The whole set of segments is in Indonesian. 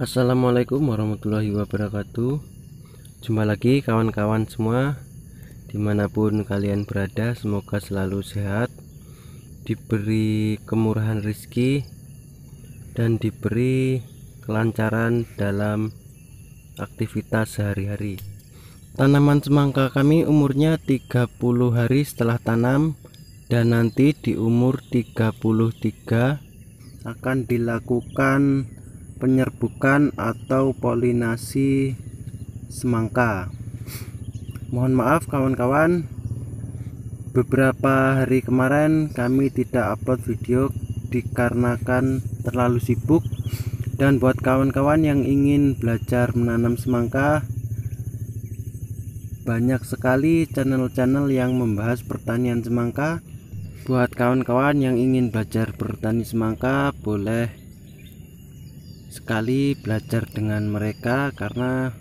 Assalamualaikum warahmatullahi wabarakatuh Jumpa lagi kawan-kawan semua Dimanapun kalian berada Semoga selalu sehat Diberi kemurahan rizki Dan diberi kelancaran dalam aktivitas sehari-hari Tanaman semangka kami umurnya 30 hari setelah tanam Dan nanti di umur 33 akan dilakukan penyerbukan atau polinasi semangka mohon maaf kawan-kawan beberapa hari kemarin kami tidak upload video dikarenakan terlalu sibuk dan buat kawan-kawan yang ingin belajar menanam semangka banyak sekali channel-channel yang membahas pertanian semangka buat kawan-kawan yang ingin belajar bertani semangka boleh sekali belajar dengan mereka karena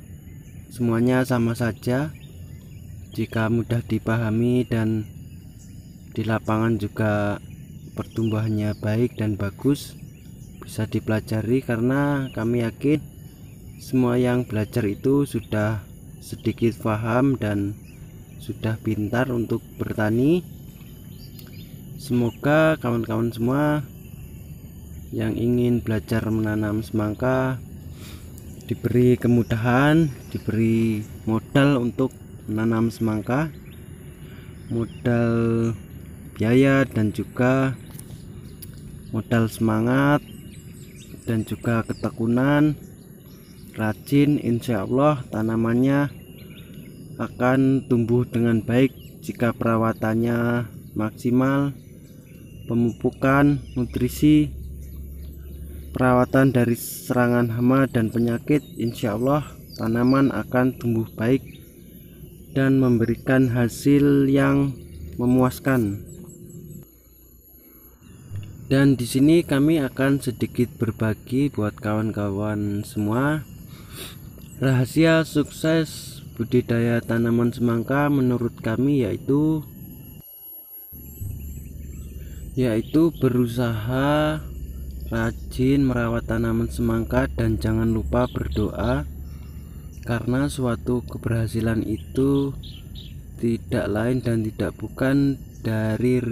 semuanya sama saja jika mudah dipahami dan di lapangan juga pertumbuhannya baik dan bagus bisa dipelajari karena kami yakin semua yang belajar itu sudah sedikit paham dan sudah pintar untuk bertani semoga kawan-kawan semua yang ingin belajar menanam semangka diberi kemudahan diberi modal untuk menanam semangka modal biaya dan juga modal semangat dan juga ketekunan rajin insya Allah tanamannya akan tumbuh dengan baik jika perawatannya maksimal pemupukan nutrisi perawatan dari serangan hama dan penyakit insya Allah tanaman akan tumbuh baik dan memberikan hasil yang memuaskan dan di sini kami akan sedikit berbagi buat kawan-kawan semua rahasia sukses budidaya tanaman semangka menurut kami yaitu yaitu berusaha rajin merawat tanaman semangka dan jangan lupa berdoa karena suatu keberhasilan itu tidak lain dan tidak bukan dari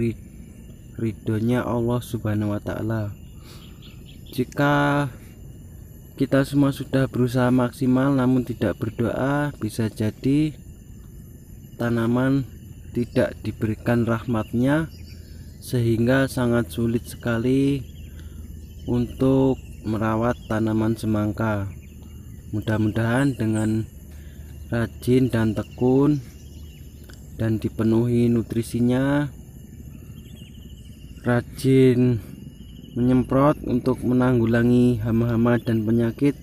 ridhonya Allah Subhanahu wa taala. Jika kita semua sudah berusaha maksimal namun tidak berdoa, bisa jadi tanaman tidak diberikan rahmatnya sehingga sangat sulit sekali untuk merawat tanaman semangka. Mudah-mudahan dengan rajin dan tekun dan dipenuhi nutrisinya rajin menyemprot untuk menanggulangi hama-hama dan penyakit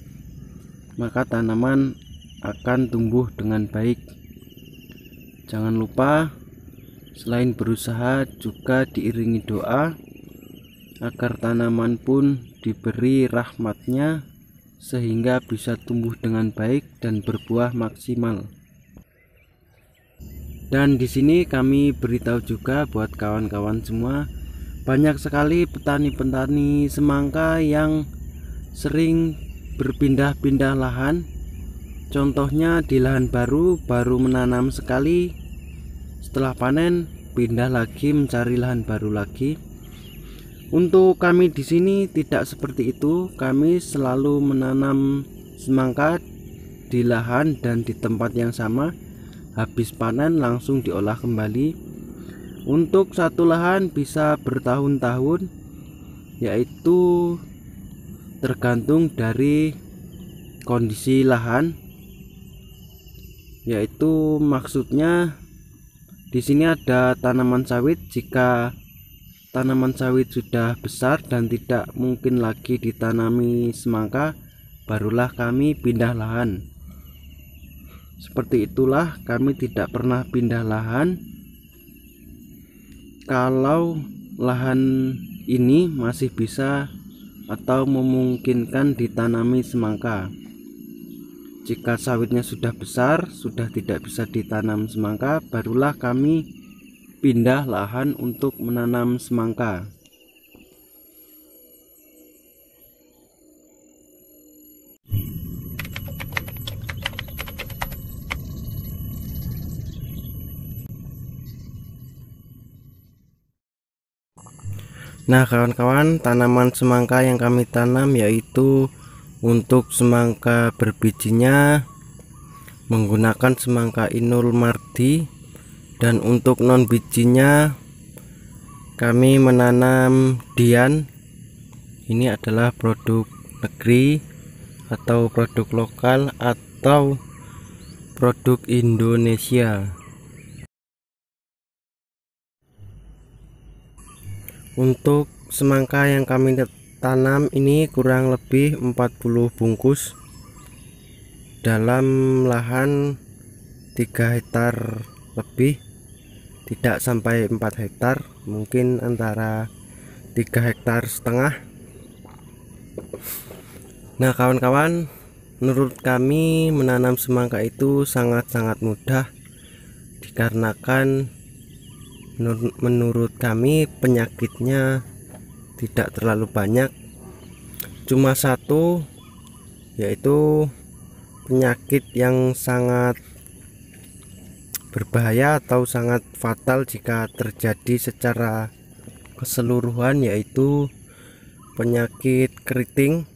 maka tanaman akan tumbuh dengan baik jangan lupa selain berusaha juga diiringi doa agar tanaman pun diberi rahmatnya sehingga bisa tumbuh dengan baik dan berbuah maksimal dan di sini kami beritahu juga buat kawan-kawan semua banyak sekali petani-petani semangka yang sering berpindah-pindah lahan contohnya di lahan baru baru menanam sekali setelah panen pindah lagi mencari lahan baru lagi untuk kami di sini tidak seperti itu. Kami selalu menanam semangka di lahan dan di tempat yang sama. Habis panen langsung diolah kembali. Untuk satu lahan bisa bertahun-tahun yaitu tergantung dari kondisi lahan yaitu maksudnya di sini ada tanaman sawit jika tanaman sawit sudah besar dan tidak mungkin lagi ditanami semangka barulah kami pindah lahan seperti itulah kami tidak pernah pindah lahan kalau lahan ini masih bisa atau memungkinkan ditanami semangka jika sawitnya sudah besar sudah tidak bisa ditanam semangka barulah kami pindah lahan untuk menanam semangka. Nah, kawan-kawan, tanaman semangka yang kami tanam yaitu untuk semangka berbijinya menggunakan semangka Inul Mardi dan untuk non bijinya kami menanam dian ini adalah produk negeri atau produk lokal atau produk Indonesia untuk semangka yang kami tanam ini kurang lebih 40 bungkus dalam lahan 3 hektar lebih tidak sampai 4 hektar mungkin antara 3 hektar setengah nah kawan-kawan menurut kami menanam semangka itu sangat-sangat mudah dikarenakan menurut kami penyakitnya tidak terlalu banyak cuma satu yaitu penyakit yang sangat berbahaya atau sangat fatal jika terjadi secara keseluruhan yaitu penyakit keriting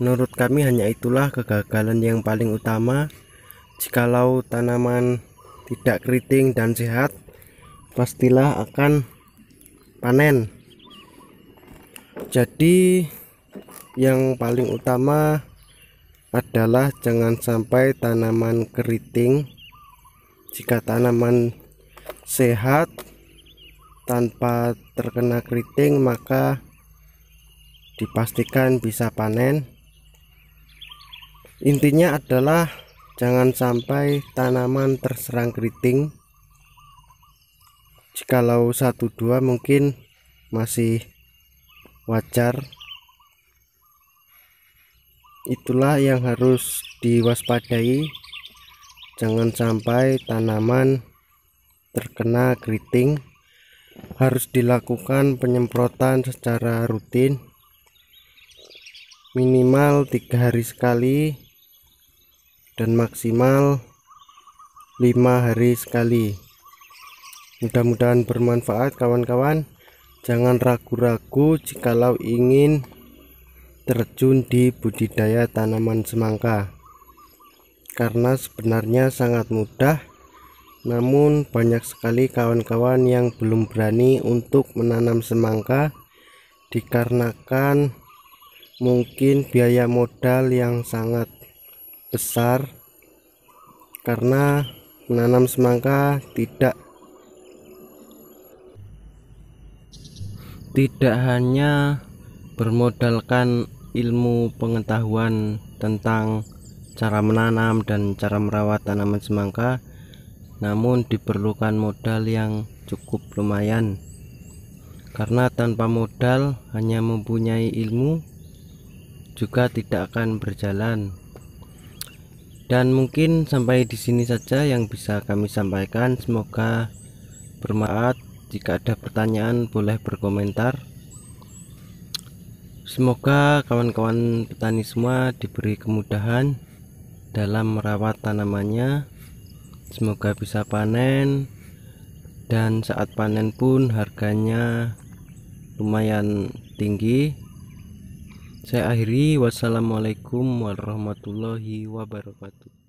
menurut kami hanya itulah kegagalan yang paling utama jikalau tanaman tidak keriting dan sehat pastilah akan panen jadi yang paling utama adalah jangan sampai tanaman keriting jika tanaman sehat tanpa terkena keriting maka dipastikan bisa panen intinya adalah jangan sampai tanaman terserang keriting jikalau satu dua mungkin masih wajar itulah yang harus diwaspadai jangan sampai tanaman terkena keriting harus dilakukan penyemprotan secara rutin minimal tiga hari sekali dan maksimal lima hari sekali mudah-mudahan bermanfaat kawan-kawan jangan ragu-ragu jikalau ingin terjun di budidaya tanaman semangka karena sebenarnya sangat mudah namun banyak sekali kawan-kawan yang belum berani untuk menanam semangka dikarenakan mungkin biaya modal yang sangat besar karena menanam semangka tidak tidak hanya bermodalkan ilmu pengetahuan tentang cara menanam dan cara merawat tanaman semangka namun diperlukan modal yang cukup lumayan karena tanpa modal hanya mempunyai ilmu juga tidak akan berjalan dan mungkin sampai di sini saja yang bisa kami sampaikan semoga bermanfaat jika ada pertanyaan boleh berkomentar semoga kawan-kawan petani semua diberi kemudahan dalam merawat tanamannya semoga bisa panen dan saat panen pun harganya lumayan tinggi saya akhiri wassalamualaikum warahmatullahi wabarakatuh